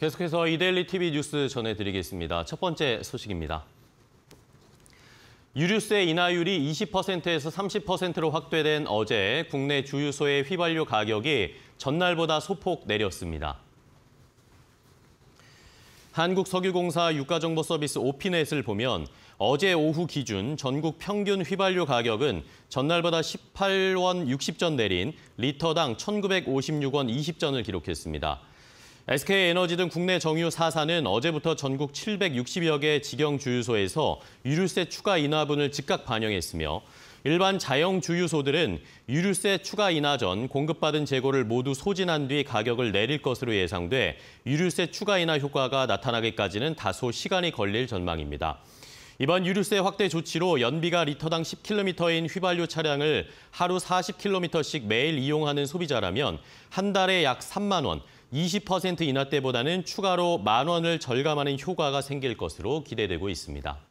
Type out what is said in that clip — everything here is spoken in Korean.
계속해서 이데일리 TV 뉴스 전해드리겠습니다. 첫 번째 소식입니다. 유류세 인하율이 20%에서 30%로 확대된 어제 국내 주유소의 휘발유 가격이 전날보다 소폭 내렸습니다. 한국석유공사 유가정보서비스 오피넷을 보면 어제 오후 기준 전국 평균 휘발유 가격은 전날보다 18원 60전 내린 리터당 1956원 20전을 기록했습니다. SK에너지 등 국내 정유 4사는 어제부터 전국 760여 개 직영주유소에서 유류세 추가 인하분을 즉각 반영했으며 일반 자영 주유소들은 유류세 추가 인하 전 공급받은 재고를 모두 소진한 뒤 가격을 내릴 것으로 예상돼 유류세 추가 인하 효과가 나타나기까지는 다소 시간이 걸릴 전망입니다. 이번 유류세 확대 조치로 연비가 리터당 10km인 휘발유 차량을 하루 40km씩 매일 이용하는 소비자라면 한 달에 약 3만 원, 20% 인하 때보다는 추가로 만 원을 절감하는 효과가 생길 것으로 기대되고 있습니다.